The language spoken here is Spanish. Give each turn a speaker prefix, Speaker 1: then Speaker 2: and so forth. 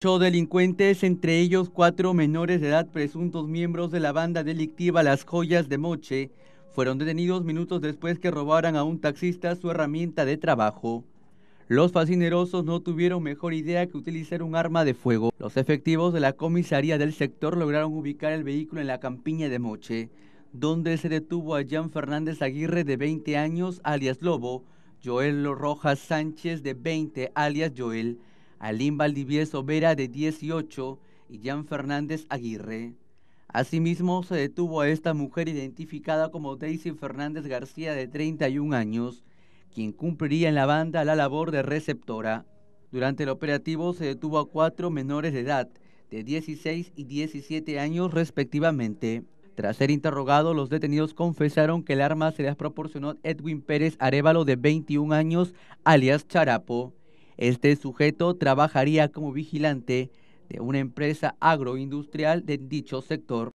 Speaker 1: Ocho delincuentes, entre ellos cuatro menores de edad, presuntos miembros de la banda delictiva Las Joyas de Moche, fueron detenidos minutos después que robaran a un taxista su herramienta de trabajo. Los fascinerosos no tuvieron mejor idea que utilizar un arma de fuego. Los efectivos de la comisaría del sector lograron ubicar el vehículo en la campiña de Moche, donde se detuvo a Jean Fernández Aguirre de 20 años, alias Lobo, Joel Rojas Sánchez de 20, alias Joel, Alín Valdivieso Vera de 18 y Jan Fernández Aguirre. Asimismo, se detuvo a esta mujer identificada como Daisy Fernández García de 31 años, quien cumpliría en la banda la labor de receptora. Durante el operativo se detuvo a cuatro menores de edad, de 16 y 17 años respectivamente. Tras ser interrogados, los detenidos confesaron que el arma se les proporcionó Edwin Pérez Arevalo de 21 años, alias Charapo. Este sujeto trabajaría como vigilante de una empresa agroindustrial de dicho sector